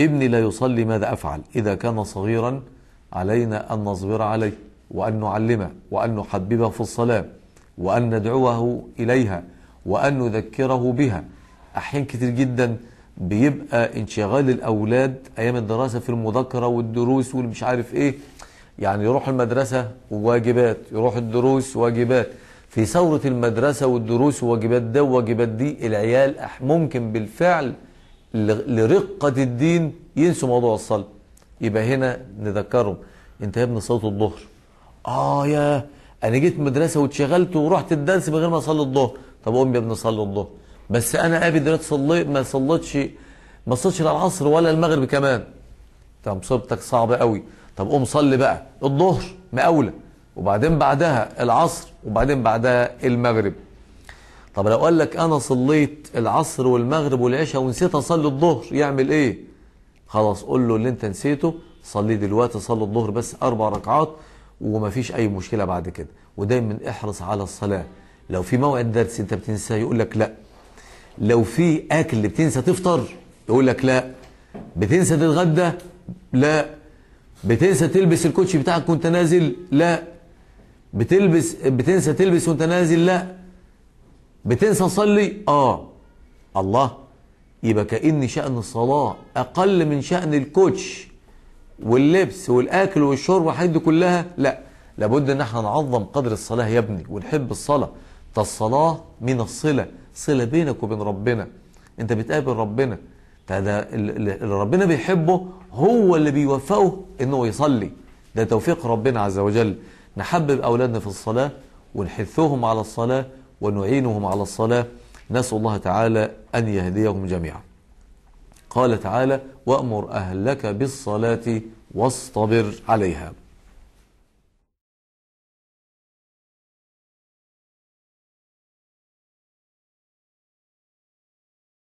ابني لا يصلي ماذا أفعل إذا كان صغيرا علينا أن نصبر عليه وأن نعلمه وأن نحببه في الصلاة وأن ندعوه إليها وأن نذكره بها أحيان كتير جدا بيبقى انشغال الأولاد أيام الدراسة في المذاكرة والدروس والمش عارف إيه يعني يروح المدرسة وواجبات يروح الدروس واجبات في ثورة المدرسة والدروس وواجبات ده وواجبات دي العيال ممكن بالفعل لرقة الدين ينسوا موضوع الصلاة يبقى هنا نذكرهم انت يا ابني صلاة الظهر اه يا انا جيت مدرسة واتشغلت ورحت الدرس من غير ما اصلي الظهر طب قوم يا ابني صلي الظهر بس انا ابي دلوقتي صلي ما صليتش ما صليتش لا العصر ولا المغرب كمان طب مصيبتك صعبة قوي طب قوم صلي بقى الظهر مقاولة وبعدين بعدها العصر وبعدين بعدها المغرب طب لو قال لك أنا صليت العصر والمغرب والعشاء ونسيت أصلي الظهر يعمل إيه؟ خلاص قول له اللي أنت نسيته صلي دلوقتي صلي الظهر بس أربع ركعات ومفيش أي مشكلة بعد كده ودايما احرص على الصلاة لو في موعد درس أنت بتنساه يقول لك لا لو في أكل بتنسى تفطر يقول لك لا بتنسى تتغدى لا بتنسى تلبس الكوتشي بتاعك وانت نازل لا بتلبس بتنسى تلبس وانت نازل لا بتنسى تصلي اه الله يبقى كأن شأن الصلاة أقل من شأن الكوتش واللبس والأكل والشرب والحاجات دي كلها لا لابد ان احنا نعظم قدر الصلاة يا ابني ونحب الصلاة ده الصلاة من الصلة صلة بينك وبين ربنا انت بتقابل ربنا ده اللي ربنا بيحبه هو اللي بيوفقه انه يصلي ده توفيق ربنا عز وجل نحبب اولادنا في الصلاة ونحثهم على الصلاة ونعينهم على الصلاة نسأل الله تعالى أن يهديهم جميعا قال تعالى وأمر أهلك بالصلاة واصطبر عليها